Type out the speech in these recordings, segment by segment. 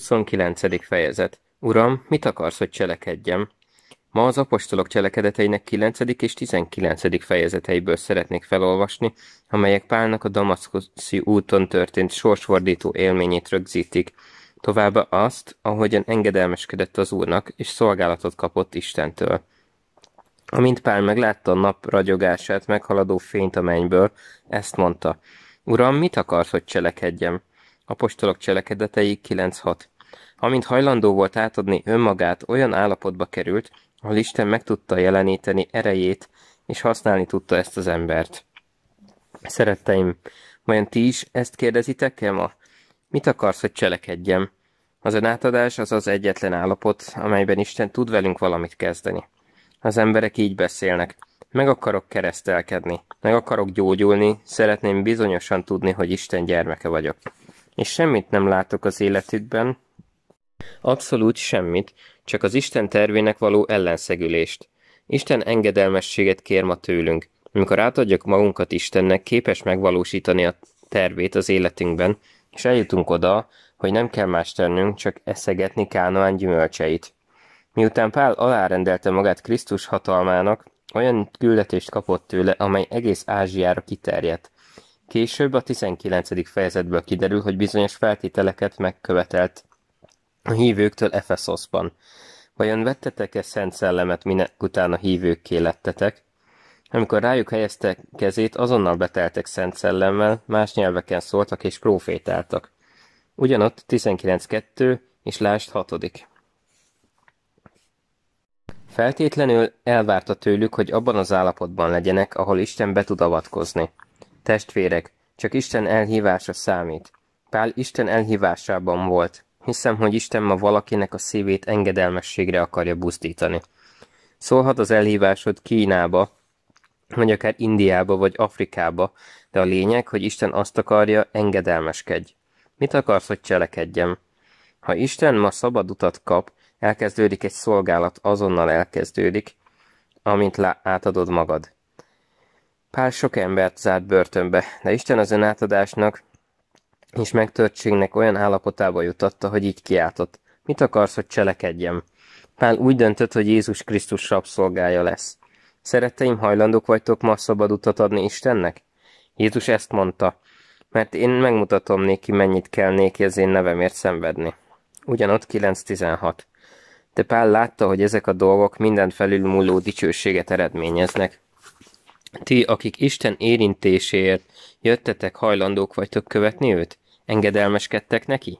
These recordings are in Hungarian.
29. fejezet Uram, mit akarsz, hogy cselekedjem? Ma az apostolok cselekedeteinek 9. és 19. fejezeteiből szeretnék felolvasni, amelyek Pálnak a damaszkuszi úton történt sorsfordító élményét rögzítik, továbbá azt, ahogyan engedelmeskedett az Úrnak, és szolgálatot kapott Istentől. Amint Pál meglátta a nap ragyogását, meghaladó fényt a mennyből, ezt mondta, Uram, mit akarsz, hogy cselekedjem? Apostolok cselekedetei 9.6. Amint hajlandó volt átadni önmagát, olyan állapotba került, ahol Isten meg tudta jeleníteni erejét, és használni tudta ezt az embert. Szeretteim, vajon ti is ezt kérdezitek-e ma? Mit akarsz, hogy cselekedjem? Az önátadás az az egyetlen állapot, amelyben Isten tud velünk valamit kezdeni. Az emberek így beszélnek. Meg akarok keresztelkedni, meg akarok gyógyulni, szeretném bizonyosan tudni, hogy Isten gyermeke vagyok és semmit nem látok az életükben, abszolút semmit, csak az Isten tervének való ellenszegülést. Isten engedelmességet kér ma tőlünk. Amikor átadjuk magunkat Istennek, képes megvalósítani a tervét az életünkben, és eljutunk oda, hogy nem kell más tennünk, csak eszegetni Kánoán gyümölcseit. Miután Pál alárendelte magát Krisztus hatalmának, olyan küldetést kapott tőle, amely egész Ázsiára kiterjedt. Később a 19. fejezetből kiderül, hogy bizonyos feltételeket megkövetelt a hívőktől Efeszoszban. Vajon vettetek-e szent szellemet, minek utána a hívőkké lettetek? Amikor rájuk helyeztek kezét, azonnal beteltek szent szellemmel, más nyelveken szóltak és profétáltak. Ugyanott 19.2 és lásd 6. Feltétlenül elvárta tőlük, hogy abban az állapotban legyenek, ahol Isten be tud avatkozni. Testvérek, csak Isten elhívása számít. Pál Isten elhívásában volt. Hiszem, hogy Isten ma valakinek a szívét engedelmességre akarja buzdítani. Szólhat az elhívásod Kínába, vagy akár Indiába, vagy Afrikába, de a lényeg, hogy Isten azt akarja, engedelmeskedj. Mit akarsz, hogy cselekedjem? Ha Isten ma szabad utat kap, elkezdődik egy szolgálat, azonnal elkezdődik, amint átadod magad. Pál sok embert zárt börtönbe, de Isten az önátadásnak és megtörtségnek olyan állapotába jutatta, hogy így kiáltott. Mit akarsz, hogy cselekedjem? Pál úgy döntött, hogy Jézus Krisztus rabszolgája lesz. Szeretteim, hajlandók vagytok ma szabad utat adni Istennek? Jézus ezt mondta, mert én megmutatom néki, mennyit kell néki az én nevemért szenvedni. Ugyanott 9.16. De Pál látta, hogy ezek a dolgok minden felülmúló dicsőséget eredményeznek, ti, akik Isten érintéséért jöttetek, hajlandók vagytok követni őt? Engedelmeskedtek neki?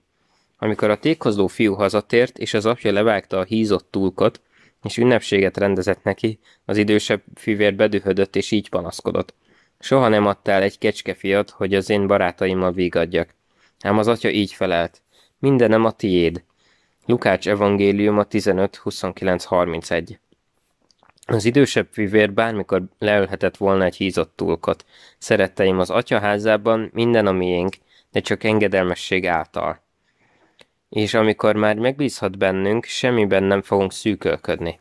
Amikor a tékozló fiú hazatért, és az apja levágta a hízott túlkot, és ünnepséget rendezett neki, az idősebb fivér bedühödött, és így panaszkodott. Soha nem adtál egy fiat, hogy az én barátaimmal vígadjak. Ám az atya így felelt. Mindenem a tiéd. Lukács Evangélium a 29 31 az idősebb fivér bármikor leölhetett volna egy hízott túlkot. Szeretteim az atyaházában minden a miénk, de csak engedelmesség által. És amikor már megbízhat bennünk, semmiben nem fogunk szűkölködni.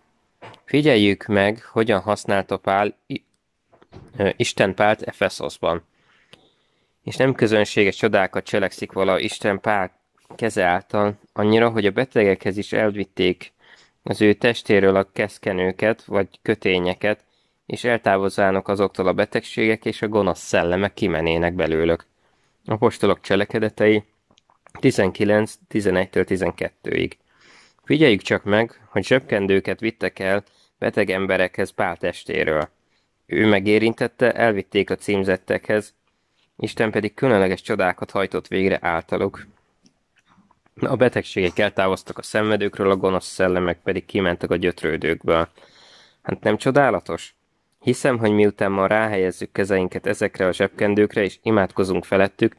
Figyeljük meg, hogyan használta Pál Isten Pált Efeszoszban. És nem közönséges csodákat cselekszik vala Isten Pál keze által, annyira, hogy a betegekhez is elvitték az ő testéről a keszkenőket vagy kötényeket, és eltávozzának azoktól a betegségek és a gonosz szellemek kimenének belőlök. Apostolok cselekedetei 19.11-12-ig. Figyeljük csak meg, hogy zsebkendőket vittek el beteg emberekhez Pál testéről. Ő megérintette, elvitték a címzettekhez, Isten pedig különleges csodákat hajtott végre általuk. A betegségek eltávoztak a szenvedőkről, a gonosz szellemek pedig kimentek a gyötrődőkből. Hát nem csodálatos? Hiszem, hogy miután ma ráhelyezzük kezeinket ezekre a zsebkendőkre és imádkozunk felettük,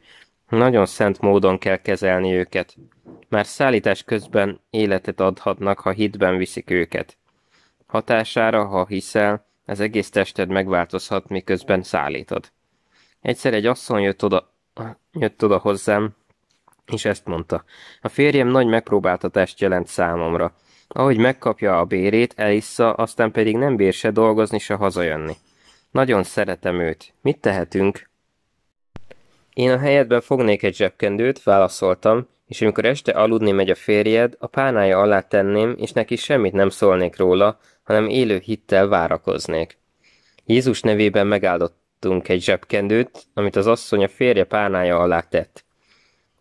nagyon szent módon kell kezelni őket. Már szállítás közben életet adhatnak, ha hitben viszik őket. Hatására, ha hiszel, az egész tested megváltozhat, miközben szállítod. Egyszer egy asszony jött oda, jött oda hozzám, és ezt mondta. A férjem nagy megpróbáltatást jelent számomra. Ahogy megkapja a bérét, elissza, aztán pedig nem bír se dolgozni, se hazajönni. Nagyon szeretem őt. Mit tehetünk? Én a helyedben fognék egy zsebkendőt, válaszoltam, és amikor este aludni megy a férjed, a pánája alá tenném, és neki semmit nem szólnék róla, hanem élő hittel várakoznék. Jézus nevében megáldottunk egy zsebkendőt, amit az asszony a férje pánája alá tett.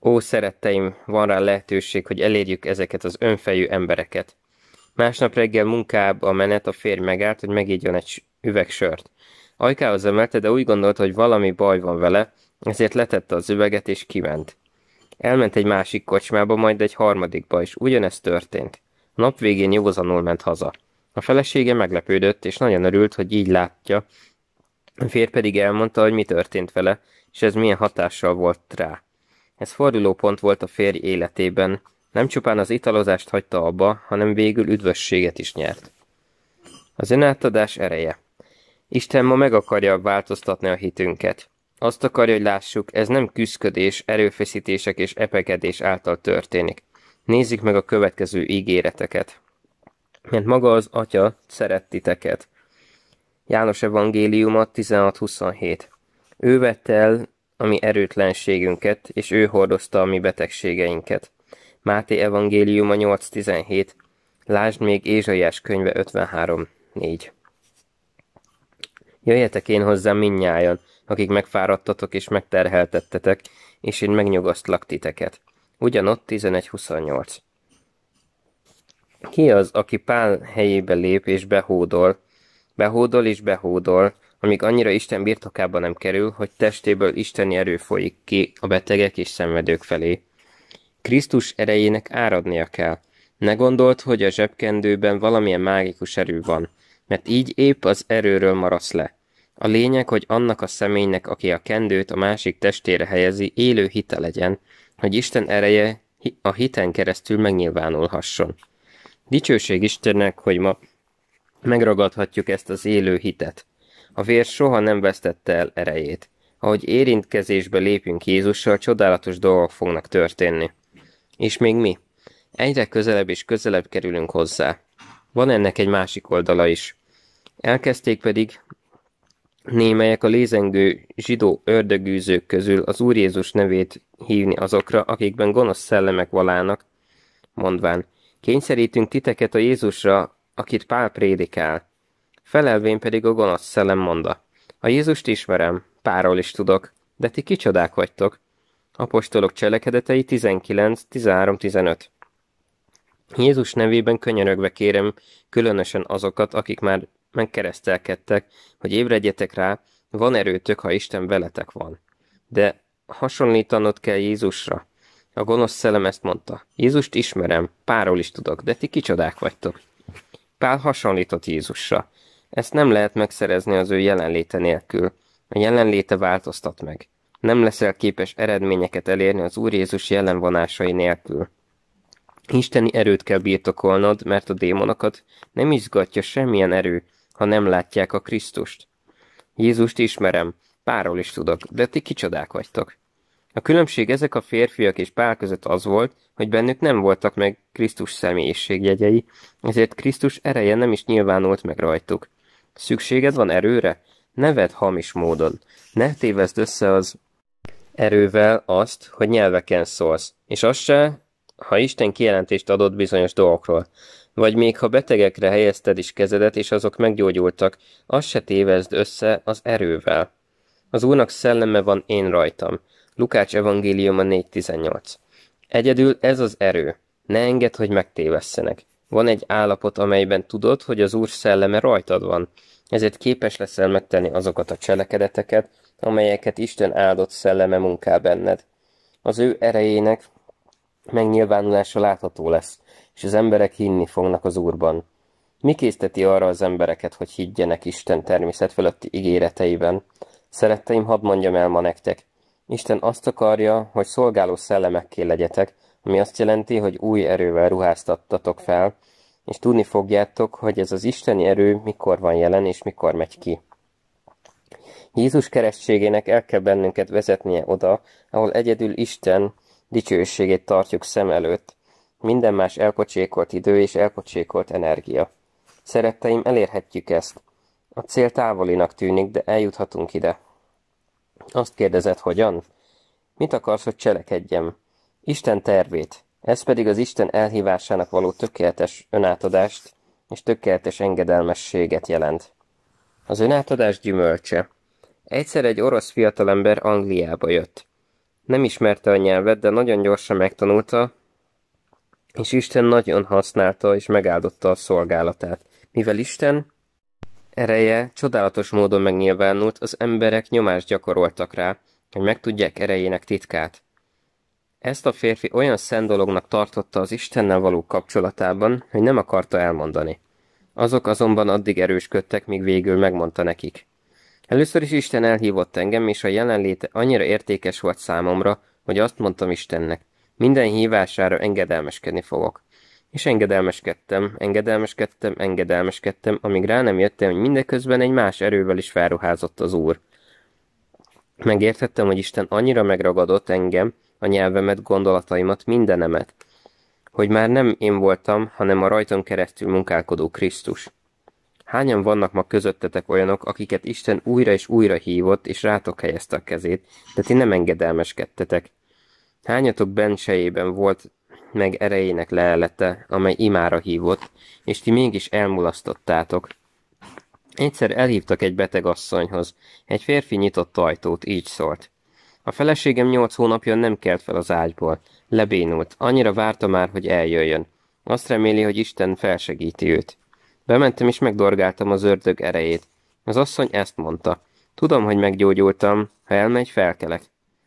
Ó, szeretteim, van rá lehetőség, hogy elérjük ezeket az önfejű embereket. Másnap reggel munkába a menet a férj megállt, hogy megígyon egy üveg sört. Ajkához emelte, de úgy gondolta, hogy valami baj van vele, ezért letette az üveget és kiment. Elment egy másik kocsmába, majd egy harmadikba is. Ugyanezt történt. A nap végén józanul ment haza. A felesége meglepődött, és nagyon örült, hogy így látja. A férj pedig elmondta, hogy mi történt vele, és ez milyen hatással volt rá. Ez fordulópont volt a férj életében. Nem csupán az italozást hagyta abba, hanem végül üdvösséget is nyert. Az önátadás ereje. Isten ma meg akarja változtatni a hitünket. Azt akarja, hogy lássuk, ez nem küszködés, erőfeszítések és epekedés által történik. Nézzük meg a következő ígéreteket. Mert maga az Atya szeret titeket. János Evangéliuma 16.27 Ő vett el a mi erőtlenségünket, és ő hordozta a mi betegségeinket. Máté evangéliuma 8.17, lásd még Ézsaiás könyve 53.4. Jöjjetek én hozzám minnyájan, akik megfáradtatok és megterheltettetek, és én megnyugasztlak titeket. Ugyanott 11.28. Ki az, aki Pál helyébe lép és behódol, behódol és behódol, amíg annyira Isten birtokába nem kerül, hogy testéből isteni erő folyik ki a betegek és szenvedők felé. Krisztus erejének áradnia kell. Ne gondolt, hogy a zsebkendőben valamilyen mágikus erő van, mert így épp az erőről marasz le. A lényeg, hogy annak a személynek, aki a kendőt a másik testére helyezi, élő hite legyen, hogy Isten ereje a hiten keresztül megnyilvánulhasson. Dicsőség Istennek, hogy ma megragadhatjuk ezt az élő hitet. A vér soha nem vesztette el erejét. Ahogy érintkezésbe lépünk Jézussal, csodálatos dolgok fognak történni. És még mi? Egyre közelebb és közelebb kerülünk hozzá. Van ennek egy másik oldala is. Elkezdték pedig némelyek a lézengő zsidó ördögűzők közül az Úr Jézus nevét hívni azokra, akikben gonosz szellemek valának, mondván, kényszerítünk titeket a Jézusra, akit Pál prédikál. Felelvén pedig a gonosz szellem monda. A Jézust ismerem, páról is tudok, de ti kicsodák vagytok. Apostolok cselekedetei 19-13-15 Jézus nevében könyörögve kérem, különösen azokat, akik már megkeresztelkedtek, hogy ébredjetek rá, van erőtök, ha Isten veletek van. De hasonlítanod kell Jézusra. A gonosz szellem ezt mondta. Jézust ismerem, páról is tudok, de ti kicsodák vagytok. Pál hasonlított Jézusra. Ezt nem lehet megszerezni az ő jelenléte nélkül. A jelenléte változtat meg. Nem leszel képes eredményeket elérni az Úr Jézus jelenvonásai nélkül. Isteni erőt kell birtokolnod, mert a démonokat nem izgatja semmilyen erő, ha nem látják a Krisztust. Jézust ismerem, Párról is tudok, de ti kicsodák vagytok. A különbség ezek a férfiak és Pál között az volt, hogy bennük nem voltak meg Krisztus személyiségjegyei, ezért Krisztus ereje nem is nyilvánult meg rajtuk. Szükséged van erőre? Ne vedd hamis módon. Ne tévezd össze az erővel azt, hogy nyelveken szólsz, és azt se, ha Isten kijelentést adott bizonyos dolgokról. Vagy még ha betegekre helyezted is kezedet, és azok meggyógyultak, azt se tévezd össze az erővel. Az Úrnak szelleme van én rajtam. Lukács evangéliuma 4.18 Egyedül ez az erő. Ne engedd, hogy megtévesszenek. Van egy állapot, amelyben tudod, hogy az Úr szelleme rajtad van. Ezért képes leszel megtenni azokat a cselekedeteket, amelyeket Isten áldott szelleme munká benned. Az ő erejének megnyilvánulása látható lesz, és az emberek hinni fognak az Úrban. Mi készteti arra az embereket, hogy higgyenek Isten természet fölötti ígéreteiben? Szeretteim, hadd mondjam el ma nektek. Isten azt akarja, hogy szolgáló szellemekké legyetek, ami azt jelenti, hogy új erővel ruháztattatok fel, és tudni fogjátok, hogy ez az isteni erő mikor van jelen és mikor megy ki. Jézus keresztségének el kell bennünket vezetnie oda, ahol egyedül Isten dicsőségét tartjuk szem előtt, minden más elpocsékolt idő és elpocsékolt energia. Szeretteim, elérhetjük ezt. A cél távolinak tűnik, de eljuthatunk ide. Azt kérdezed, hogyan? Mit akarsz, hogy cselekedjem? Isten tervét, ez pedig az Isten elhívásának való tökéletes önátadást és tökéletes engedelmességet jelent. Az önátadás gyümölcse. Egyszer egy orosz fiatalember Angliába jött. Nem ismerte a nyelvet, de nagyon gyorsan megtanulta, és Isten nagyon használta és megáldotta a szolgálatát, mivel Isten ereje csodálatos módon megnyilvánult, az emberek nyomást gyakoroltak rá, hogy megtudják erejének titkát. Ezt a férfi olyan szent dolognak tartotta az Istennel való kapcsolatában, hogy nem akarta elmondani. Azok azonban addig erősködtek, míg végül megmondta nekik. Először is Isten elhívott engem, és a jelenléte annyira értékes volt számomra, hogy azt mondtam Istennek, minden hívására engedelmeskedni fogok. És engedelmeskedtem, engedelmeskedtem, engedelmeskedtem, amíg rá nem jöttem, hogy mindeközben egy más erővel is felruházott az Úr. Megértettem, hogy Isten annyira megragadott engem, a nyelvemet, gondolataimat, mindenemet, hogy már nem én voltam, hanem a rajtam keresztül munkálkodó Krisztus. Hányan vannak ma közöttetek olyanok, akiket Isten újra és újra hívott, és rátok helyezte a kezét, de ti nem engedelmeskedtetek. Hányatok bensejében volt meg erejének lelete, amely imára hívott, és ti mégis elmulasztottátok. Egyszer elhívtak egy beteg asszonyhoz. Egy férfi nyitott ajtót, így szólt. A feleségem nyolc hónapja nem kelt fel az ágyból. Lebénult. Annyira várta már, hogy eljöjjön. Azt reméli, hogy Isten felsegíti őt. Bementem és megdorgáltam az ördög erejét. Az asszony ezt mondta. Tudom, hogy meggyógyultam. Ha elmegy, felkelek.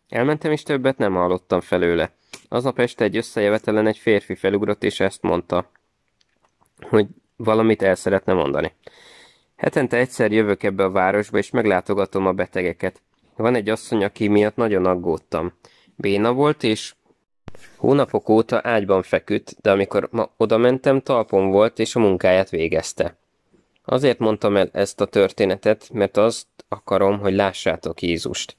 Elmentem és többet nem hallottam felőle. Aznap este egy összejövetelen egy férfi felugrott és ezt mondta, hogy valamit el szeretne mondani. Hetente egyszer jövök ebbe a városba és meglátogatom a betegeket. Van egy asszony, aki miatt nagyon aggódtam. Béna volt, és hónapok óta ágyban feküdt, de amikor ma odamentem, talpon volt, és a munkáját végezte. Azért mondtam el ezt a történetet, mert azt akarom, hogy lássátok Jézust.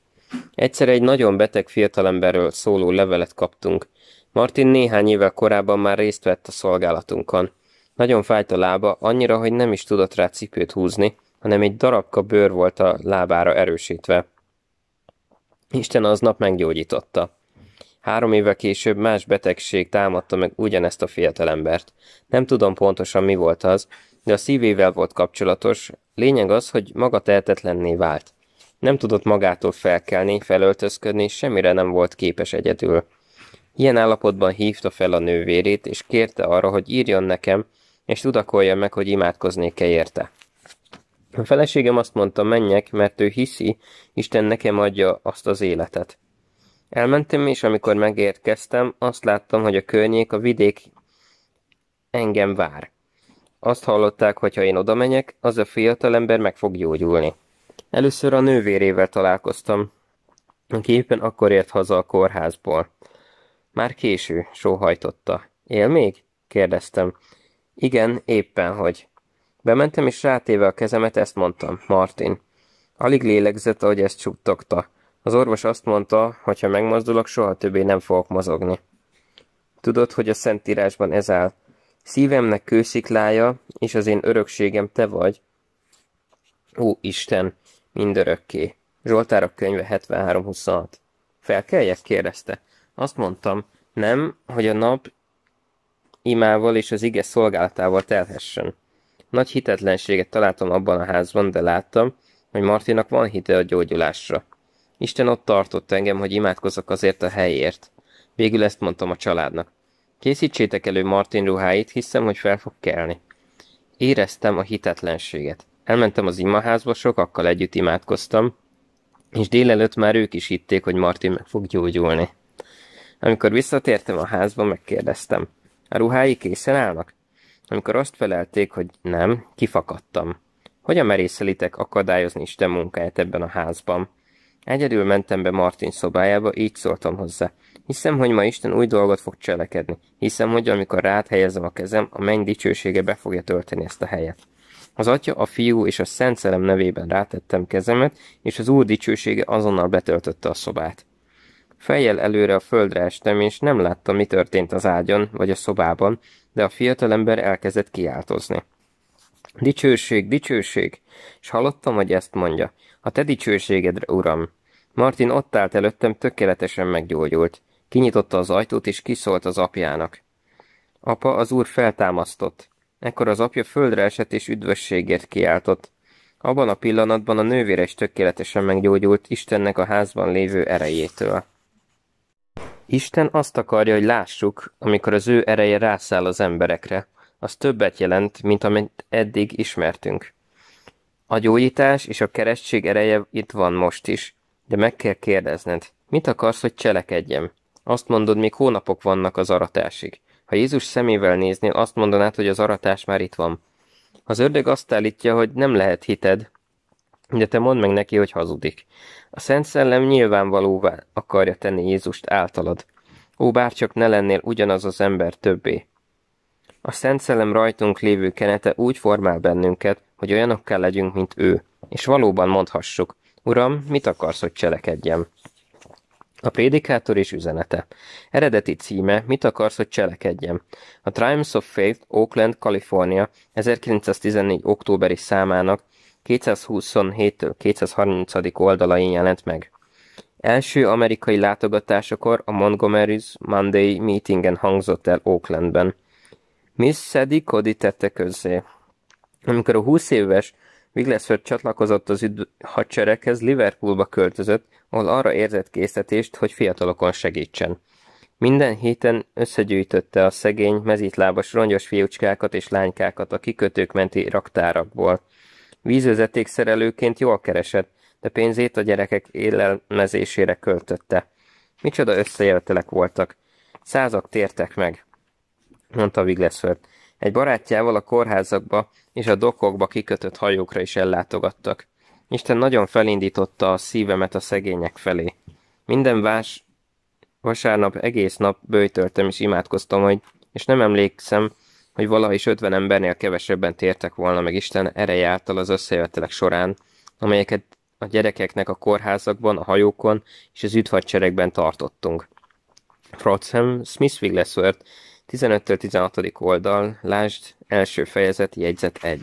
Egyszer egy nagyon beteg fiatalemberről szóló levelet kaptunk. Martin néhány évvel korábban már részt vett a szolgálatunkon. Nagyon fájt a lába, annyira, hogy nem is tudott rá cipőt húzni, hanem egy darabka bőr volt a lábára erősítve. Isten aznap meggyógyította. Három éve később más betegség támadta meg ugyanezt a fiatalembert. Nem tudom pontosan mi volt az, de a szívével volt kapcsolatos, lényeg az, hogy maga tehetetlenné vált. Nem tudott magától felkelni, felöltözködni, semmire nem volt képes egyedül. Ilyen állapotban hívta fel a nővérét, és kérte arra, hogy írjon nekem, és tudakolja meg, hogy imádkoznék-e érte. A feleségem azt mondta, menjek, mert ő hiszi, Isten nekem adja azt az életet. Elmentem, és amikor megérkeztem, azt láttam, hogy a környék, a vidék engem vár. Azt hallották, hogy ha én oda menyek, az a fiatalember meg fog gyógyulni. Először a nővérével találkoztam, aki éppen akkor ért haza a kórházból. Már késő, sóhajtotta. Él még? kérdeztem. Igen, éppen hogy. Bementem, és rátéve a kezemet ezt mondtam, Martin. Alig lélegzett, ahogy ezt csuttogta. Az orvos azt mondta, hogy ha megmozdulok, soha többé nem fogok mozogni. Tudod, hogy a Szentírásban ez áll. Szívemnek kősziklája, és az én örökségem te vagy. Ó, Isten, mindörökké. Zsoltárok könyve 73.26. Felkeljek? kérdezte. Azt mondtam, nem, hogy a nap imával és az ige szolgálatával telhessen. Nagy hitetlenséget találtam abban a házban, de láttam, hogy Martinak van hite a gyógyulásra. Isten ott tartott engem, hogy imádkozok azért a helyért. Végül ezt mondtam a családnak. Készítsétek elő Martin ruháit, hiszem, hogy fel fog kelni. Éreztem a hitetlenséget. Elmentem az imaházba, sokakkal együtt imádkoztam, és délelőtt már ők is hitték, hogy Martin meg fog gyógyulni. Amikor visszatértem a házba, megkérdeztem. A ruhái készen állnak? Amikor azt felelték, hogy nem, kifakadtam. Hogyan merészelitek akadályozni Isten munkáját ebben a házban? Egyedül mentem be Martin szobájába, így szóltam hozzá. Hiszem, hogy ma Isten új dolgot fog cselekedni. Hiszem, hogy amikor rád helyezem a kezem, a menny dicsősége be fogja tölteni ezt a helyet. Az atya, a fiú és a szent szellem nevében rátettem kezemet, és az úr dicsősége azonnal betöltötte a szobát. Fejjel előre a földre estem, és nem láttam, mi történt az ágyon, vagy a szobában, de a fiatalember elkezdett kiáltozni. Dicsőség, dicsőség! És hallottam, hogy ezt mondja. A te dicsőségedre, uram! Martin ott állt előttem, tökéletesen meggyógyult. Kinyitotta az ajtót, és kiszólt az apjának. Apa, az úr feltámasztott. Ekkor az apja földre esett, és üdvösségért kiáltott. Abban a pillanatban a nővére is tökéletesen meggyógyult Istennek a házban lévő erejétől. Isten azt akarja, hogy lássuk, amikor az ő ereje rászáll az emberekre. Az többet jelent, mint amit eddig ismertünk. A gyógyítás és a keresztség ereje itt van most is, de meg kell kérdezned, mit akarsz, hogy cselekedjem? Azt mondod, még hónapok vannak az aratásig. Ha Jézus szemével néznél, azt mondanád, hogy az aratás már itt van. Az ördög azt állítja, hogy nem lehet hited, de te mondd meg neki, hogy hazudik. A Szent Szellem nyilvánvalóvá akarja tenni Jézust általad. Ó, bárcsak ne lennél ugyanaz az ember többé. A Szent Szellem rajtunk lévő kenete úgy formál bennünket, hogy kell legyünk, mint ő, és valóban mondhassuk, Uram, mit akarsz, hogy cselekedjem? A prédikátor és üzenete. Eredeti címe, mit akarsz, hogy cselekedjem? A Triumphs of Faith, Oakland, California, 1914. októberi számának 227-től 230. oldalain jelent meg. Első amerikai látogatásakor a Montgomery's Monday meetingen hangzott el Oaklandben. Miss Sadie Cody tette közzé. Amikor a 20 éves Wigglesworth csatlakozott az üdv hadsereghez, Liverpoolba költözött, ahol arra érzett késztetést, hogy fiatalokon segítsen. Minden héten összegyűjtötte a szegény, mezítlábas rongyos fiúcskákat és lánykákat a kikötők menti raktárakból – Vízvezetékszerelőként jól keresett, de pénzét a gyerekek élelmezésére költötte. Micsoda összejövetelek voltak. Százak tértek meg, mondta Wigglesworth. Egy barátjával a kórházakba és a dokokba kikötött hajókra is ellátogattak. Isten nagyon felindította a szívemet a szegények felé. Minden vás, vasárnap egész nap bőjtöltem és imádkoztam, hogy, és nem emlékszem, hogy valaha is 50 embernél kevesebben tértek volna meg Isten ereje által az összejövetelek során, amelyeket a gyerekeknek a kórházakban, a hajókon és az üdvhadseregben tartottunk. Frotsham, Smith Wigglesworth, 15-16. oldal, lásd, első fejezet, jegyzet 1.